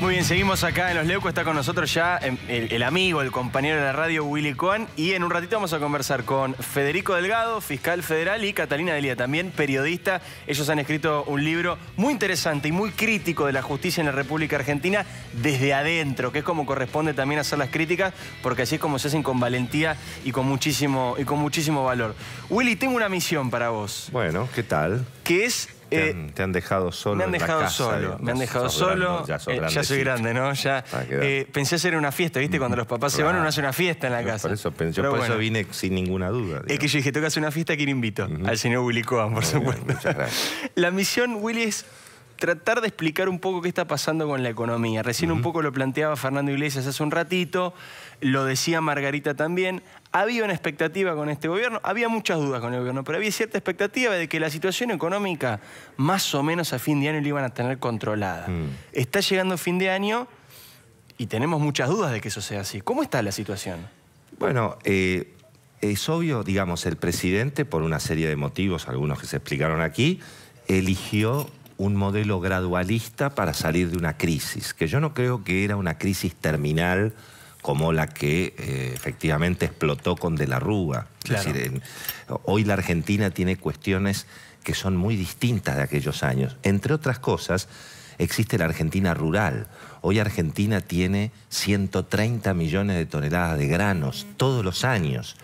Muy bien, seguimos acá en Los Leucos. Está con nosotros ya em, el, amigo, el compañero de la radio, Willy Cohen. Y en un ratito vamos a conversar con Federico Delgado, fiscal federal, y Catalina Delia, también periodista. Ellos han escrito un libro muy interesante y muy crítico de la justicia en la República Argentina desde adentro, que es como corresponde también hacer las críticas, porque así es como se hacen con valentía y con muchísimo, y con muchísimo valor. Willy, tengo una misión para vos. Bueno, ¿qué tal? Que es eh, te han, dejado solo. Me han dejado en la casa, solo. Me han dejado solo. ya, eh, ya, soy grande, ¿no? Ya, eh, pensé hacer una fiesta, ¿viste? Cuando los papás se van, uno hace una fiesta en la casa. Por eso, eso vine sin ninguna duda. Es que yo dije, que hacer una fiesta, ¿quién invito? Al señor Willy Cohen, por supuesto. la misión, Willy, es tratar de explicar un poco qué está pasando con la economía. Recién un poco lo planteaba Fernando Iglesias hace un ratito, lo decía Margarita también. Había una expectativa con este gobierno, había muchas dudas con el gobierno, pero había cierta expectativa de que la situación económica más o menos a fin de año la iban a tener controlada. Mm. Está llegando fin de año y tenemos muchas dudas de que eso sea así. ¿Cómo está la situación? Bueno, eh, es obvio, digamos, el presidente, por una serie de motivos, algunos que se explicaron aquí, eligió un modelo gradualista para salir de una crisis, que yo no creo que era una crisis terminal como la que eh, efectivamente explotó con De la Rúa. Es decir, hoy la Argentina tiene cuestiones que son muy distintas de aquellos años. Entre otras cosas, existe la Argentina rural. Hoy Argentina tiene 130 millones de toneladas de granos todos los años.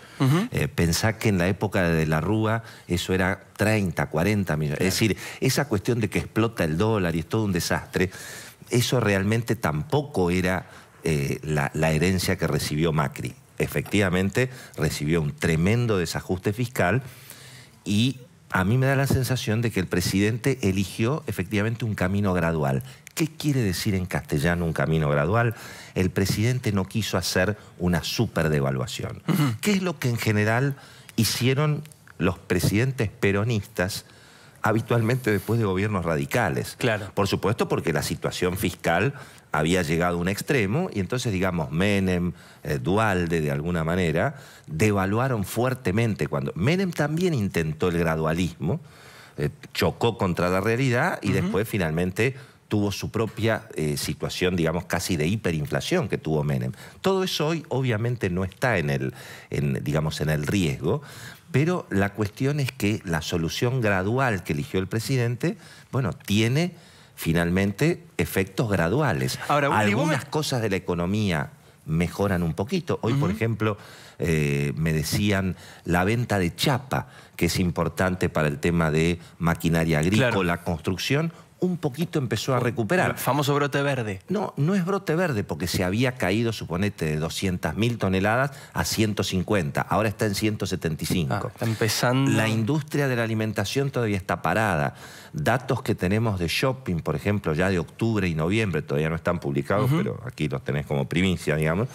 Eh, pensá que en la época de la Rúa eso era 30, 40 millones. Es decir, esa cuestión de que explota el dólar y es todo un desastre, eso realmente tampoco era eh, la, la herencia que recibió Macri. Efectivamente, recibió un tremendo desajuste fiscal y a mí me da la sensación de que el presidente eligió efectivamente un camino gradual. ¿Qué quiere decir en castellano un camino gradual? El presidente no quiso hacer una superdevaluación. devaluación. ¿Qué es lo que en general hicieron los presidentes peronistas habitualmente después de gobiernos radicales. Claro. Por supuesto, porque la situación fiscal había llegado a un extremo y entonces, digamos, Menem, eh, Dualde, de alguna manera, devaluaron fuertemente cuando. Menem también intentó el gradualismo, eh, chocó contra la realidad y después finalmente tuvo su propia eh, situación, digamos, casi de hiperinflación que tuvo Menem. Todo eso hoy obviamente no está en el, digamos, en el riesgo, pero la cuestión es que la solución gradual que eligió el presidente, bueno, tiene finalmente efectos graduales. Algunas cosas de la economía mejoran un poquito. Hoy, por ejemplo, eh, me decían la venta de chapa, que es importante para el tema de maquinaria agrícola, construcción un poquito empezó a recuperar. El famoso brote verde. No, no es brote verde porque se había caído, suponete, de 200.000 toneladas a 150. Ahora está en 175. Ah, está empezando. La industria de la alimentación todavía está parada. Datos que tenemos de shopping, por ejemplo, ya de octubre y noviembre, todavía no están publicados, pero aquí los tenés como primicia, digamos.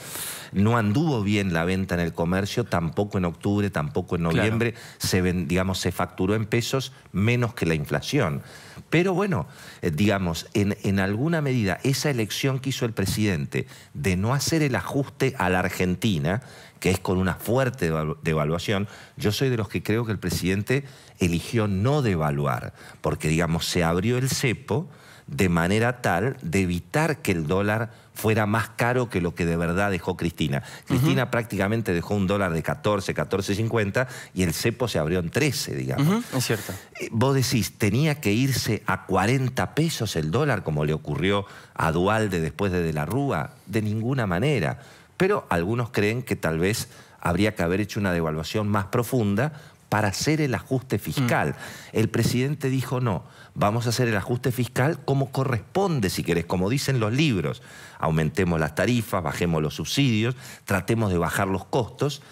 No anduvo bien la venta en el comercio, tampoco en octubre, tampoco en noviembre. Se, digamos, se facturó en pesos menos que la inflación. Pero bueno, eh, digamos, en, en alguna medida esa elección que hizo el presidente de no hacer el ajuste a la Argentina, que es con una fuerte devaluación, yo soy de los que creo que el presidente eligió no devaluar, porque digamos, se abrió el cepo de manera tal de evitar que el dólar fuera más caro que lo que de verdad dejó Cristina. Cristina prácticamente dejó un dólar de 14, 14.50 y el cepo se abrió en 13, digamos. Es cierto. Eh, vos decís, tenía que irse a 40 pesos el dólar como le ocurrió a Dualde después de De la Rúa, de ninguna manera. Pero algunos creen que tal vez habría que haber hecho una devaluación más profunda para hacer el ajuste fiscal. Mm. El presidente dijo no, vamos a hacer el ajuste fiscal como corresponde, si querés, como dicen los libros. Aumentemos las tarifas, bajemos los subsidios, tratemos de bajar los costos,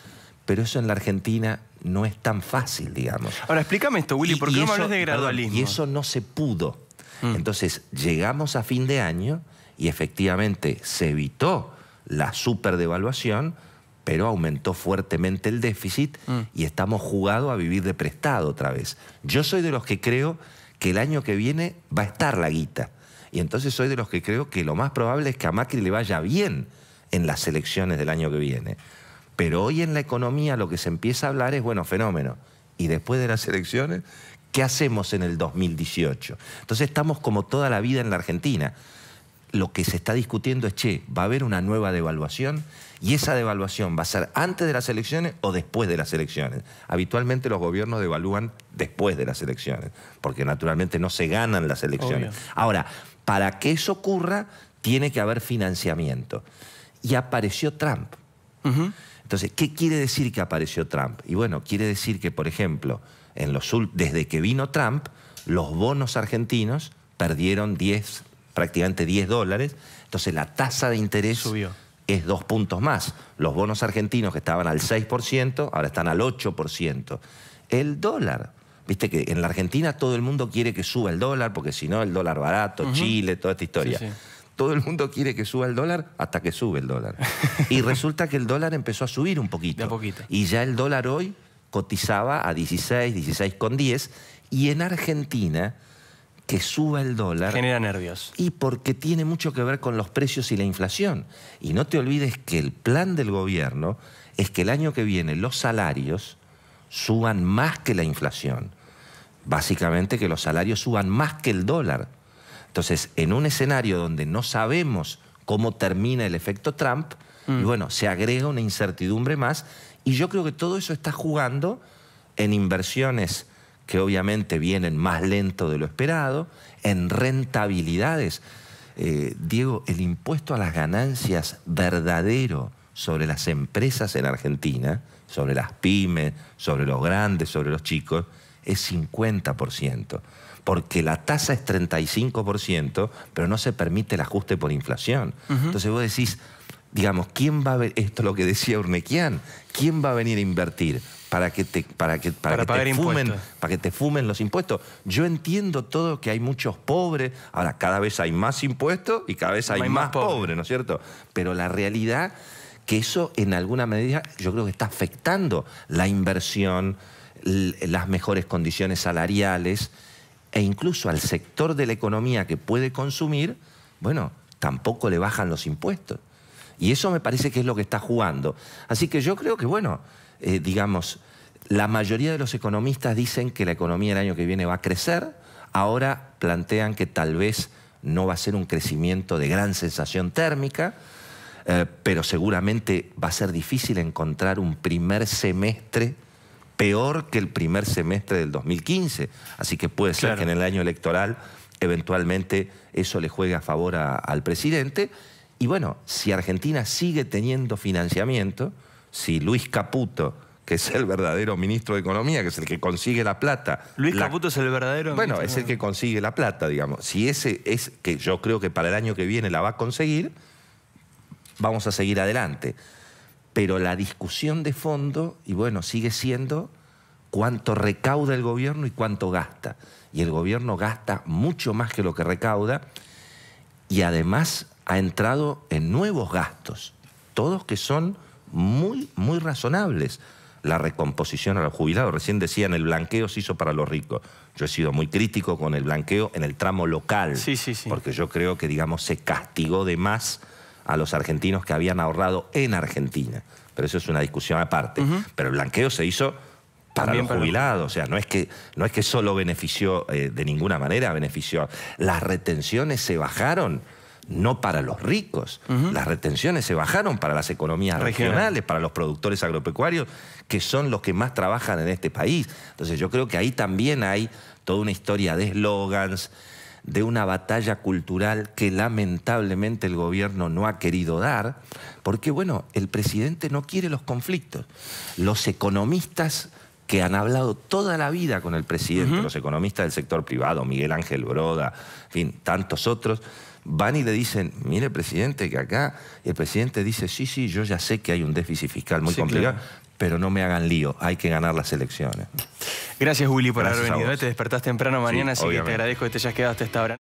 pero eso en la Argentina no es tan fácil, digamos. Ahora, explícame esto, Willy, porque no me de gradualismo. y eso no se pudo. Mm. Entonces, llegamos a fin de año y efectivamente se evitó la superdevaluación, pero aumentó fuertemente el déficit mm. y estamos jugados a vivir de prestado otra vez. Yo soy de los que creo que el año que viene va a estar la guita. Y entonces soy de los que creo que lo más probable es que a Macri le vaya bien en las elecciones del año que viene. Pero hoy en la economía lo que se empieza a hablar es, bueno, fenómeno. Y después de las elecciones, ¿qué hacemos en el 2018? Entonces estamos como toda la vida en la Argentina lo que se está discutiendo es, che, va a haber una nueva devaluación y esa devaluación va a ser antes de las elecciones o después de las elecciones. Habitualmente los gobiernos devalúan después de las elecciones, porque naturalmente no se ganan las elecciones. Ahora, para que eso ocurra, tiene que haber financiamiento. Y apareció Trump. Entonces, ¿qué quiere decir que apareció Trump? Y bueno, quiere decir que, por ejemplo, en los, desde que vino Trump, los bonos argentinos perdieron 10, prácticamente 10 dólares. Entonces la tasa de interés Subió. es dos puntos más. Los bonos argentinos que estaban al 6%, ahora están al 8%. El dólar. Viste que en la Argentina todo el mundo quiere que suba el dólar, porque si no, el dólar barato, Chile, toda esta historia. Todo el mundo quiere que suba el dólar hasta que sube el dólar. y resulta que el dólar empezó a subir un poquito. poquito. Y ya el dólar hoy cotizaba a 16, 16,10. Y en Argentina que suba el dólar. Genera nervios. Y porque tiene mucho que ver con los precios y la inflación. Y no te olvides que el plan del gobierno es que el año que viene los salarios suban más que la inflación. Básicamente que los salarios suban más que el dólar. Entonces, en un escenario donde no sabemos cómo termina el efecto Trump, y mm. bueno, se agrega una incertidumbre más, y yo creo que todo eso está jugando en inversiones que obviamente vienen más lento de lo esperado, en rentabilidades. Eh, Diego, el impuesto a las ganancias verdadero sobre las empresas en Argentina, sobre las pymes, sobre los grandes, sobre los chicos, es 50%, porque la tasa es 35%, pero no se permite el ajuste por inflación. Entonces vos decís, digamos, ¿quién va a ver, esto es lo que decía Urnequian, ¿quién va a venir a invertir? para que te, para que, para, que te fumen, para que te los impuestos. Yo entiendo todo que hay muchos pobres, ahora cada vez hay más impuestos y cada vez hay, más, pobres, ¿no es cierto? Pero la realidad que eso en alguna medida yo creo que está afectando la inversión, las mejores condiciones salariales e incluso al sector de la economía que puede consumir, bueno, tampoco le bajan los impuestos. Y eso me parece que es lo que está jugando. Así que yo creo que, bueno, eh, digamos, la mayoría de los economistas dicen que la economía el año que viene va a crecer, ahora plantean que tal vez no va a ser un crecimiento de gran sensación térmica, eh, pero seguramente va a ser difícil encontrar un primer semestre peor que el primer semestre del 2015. Así que puede ser que en el año electoral eventualmente eso le juegue a favor al presidente. Y bueno, si Argentina sigue teniendo financiamiento, si Luis Caputo, que es el verdadero ministro de Economía, que es el que consigue la plata. Luis Caputo es el verdadero Bueno, es el que consigue la plata, digamos. Si ese es, que yo creo que para el año que viene la va a conseguir, vamos a seguir adelante. Pero la discusión de fondo, y bueno, sigue siendo cuánto recauda el gobierno y cuánto gasta. Y el gobierno gasta mucho más que lo que recauda y además ha entrado en nuevos gastos, todos que son muy, muy razonables. La recomposición a los jubilados. Recién decían, el blanqueo se hizo para los ricos. Yo he sido muy crítico con el blanqueo en el tramo local. Sí, Porque yo creo que, digamos, se castigó de más a los argentinos que habían ahorrado en Argentina. Pero eso es una discusión aparte. Pero el blanqueo se hizo para los jubilados. O sea, no es que, no es que solo benefició eh, de ninguna manera, benefició. Las retenciones se bajaron no para los ricos. Las retenciones se bajaron para las economías regionales, para los productores agropecuarios, que son los que más trabajan en este país. Entonces yo creo que ahí también hay toda una historia de eslogans, de una batalla cultural que lamentablemente el gobierno no ha querido dar, porque bueno, el presidente no quiere los conflictos. Los economistas que han hablado toda la vida con el presidente, los economistas del sector privado, Miguel Ángel Broda, en fin, tantos otros, van y le dicen, mire presidente, que acá, y el presidente dice, sí, sí, yo ya sé que hay un déficit fiscal muy complicado, pero no me hagan lío, hay que ganar las elecciones. Gracias, Willy, por haber venido. ¿eh? Te despertaste temprano mañana, así que te agradezco que te hayas quedado hasta esta hora.